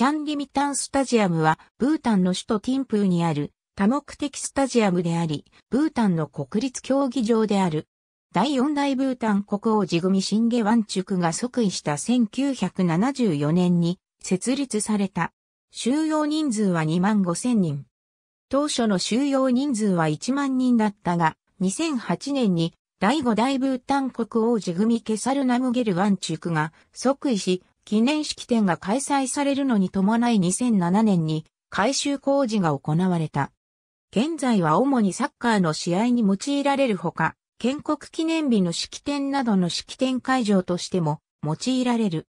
チャンリミタンスタジアムは、ブータンの首都ティンプーにある多目的スタジアムであり、ブータンの国立競技場である。第四代ブータン国王ジグミシンゲワンチュクが即位した1974年に設立された。収容人数は2万5千人。当初の収容人数は1万人だったが、2008年に第五代ブータン国王ジグミケサルナムゲルワンチュクが即位し、記念式典が開催されるのに伴い2007年に改修工事が行われた。現在は主にサッカーの試合に用いられるほか、建国記念日の式典などの式典会場としても用いられる。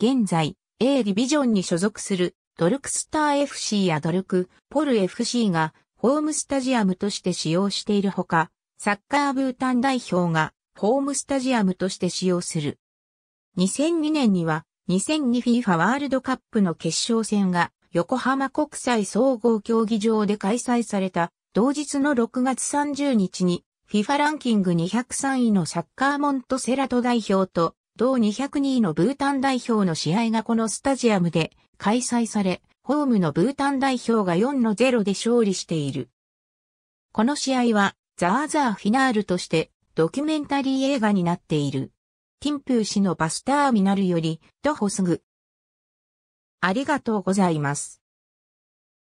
現在、A ディビジョンに所属するドルクスター FC やドルク、ポル FC がホームスタジアムとして使用しているほか、サッカーブータン代表がホームスタジアムとして使用する。2002年には 2002FIFA ワールドカップの決勝戦が横浜国際総合競技場で開催された同日の6月30日に FIFA ランキング203位のサッカーモントセラト代表と同202位のブータン代表の試合がこのスタジアムで開催され、ホームのブータン代表が4の0で勝利している。この試合はザーザーフィナールとしてドキュメンタリー映画になっている。金風市のバスターミナルより徒歩すぐ。ありがとうございます。